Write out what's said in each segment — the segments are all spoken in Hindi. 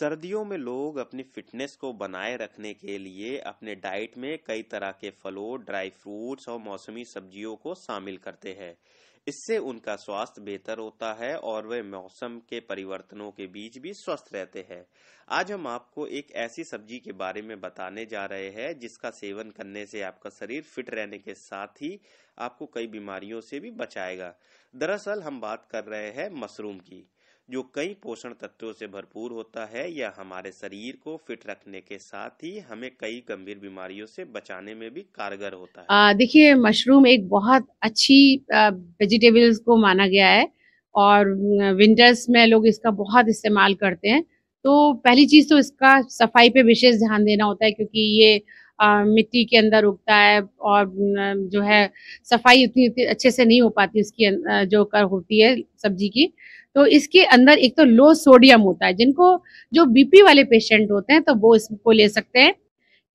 सर्दियों में लोग अपनी फिटनेस को बनाए रखने के लिए अपने डाइट में कई तरह के फलों ड्राई फ्रूट्स और मौसमी सब्जियों को शामिल करते हैं इससे उनका स्वास्थ्य बेहतर होता है और वे मौसम के परिवर्तनों के बीच भी स्वस्थ रहते हैं आज हम आपको एक ऐसी सब्जी के बारे में बताने जा रहे हैं जिसका सेवन करने से आपका शरीर फिट रहने के साथ ही आपको कई बीमारियों से भी बचाएगा दरअसल हम बात कर रहे हैं मशरूम की जो कई पोषण तत्वों से भरपूर होता है यह हमारे शरीर को फिट रखने के साथ ही हमें कई गंभीर बीमारियों से बचाने में भी कारगर होता है देखिए मशरूम एक बहुत अच्छी वेजिटेबल्स को माना गया है और विंटर्स में लोग इसका बहुत इस्तेमाल करते हैं तो पहली चीज़ तो इसका सफाई पे विशेष ध्यान देना होता है क्योंकि ये आ, मिट्टी के अंदर उगता है और जो है सफाई उतनी, अच्छे से नहीं हो पाती इसकी अं, जो कर होती है सब्जी की तो इसके अंदर एक तो लो सोडियम होता है जिनको जो बीपी वाले पेशेंट होते हैं तो वो इसको ले सकते हैं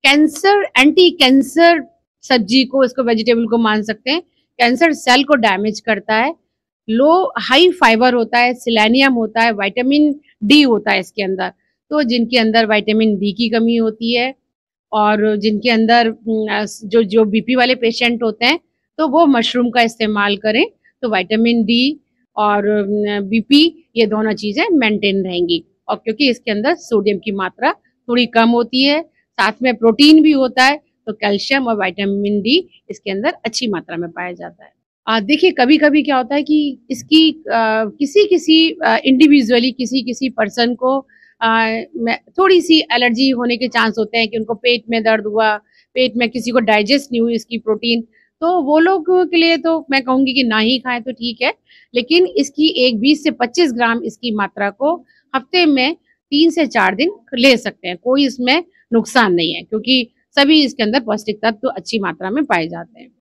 कैंसर एंटी कैंसर सब्जी को इसको वेजिटेबल को मान सकते हैं कैंसर सेल को डैमेज करता है लो हाई फाइबर होता है सिलेनियम होता है वाइटामिन डी होता है इसके अंदर तो जिनके अंदर वाइटामिन डी की कमी होती है और जिनके अंदर जो जो बीपी वाले पेशेंट होते हैं तो वो मशरूम का इस्तेमाल करें तो विटामिन डी और बीपी ये दोनों चीजें मेंटेन रहेंगी और क्योंकि इसके अंदर सोडियम की मात्रा थोड़ी कम होती है साथ में प्रोटीन भी होता है तो कैल्शियम और विटामिन डी इसके अंदर अच्छी मात्रा में पाया जाता है देखिए कभी कभी क्या होता है कि इसकी आ, किसी किसी इंडिविजुअली किसी किसी पर्सन को आ, थोड़ी सी एलर्जी होने के चांस होते हैं कि उनको पेट में दर्द हुआ पेट में किसी को डाइजेस्ट नहीं हुई इसकी प्रोटीन तो वो लोग के लिए तो मैं कहूंगी कि ना ही खाएं तो ठीक है लेकिन इसकी एक बीस से पच्चीस ग्राम इसकी मात्रा को हफ्ते में तीन से चार दिन ले सकते हैं कोई इसमें नुकसान नहीं है क्योंकि सभी इसके अंदर पौष्टिक तत्व तो अच्छी मात्रा में पाए जाते हैं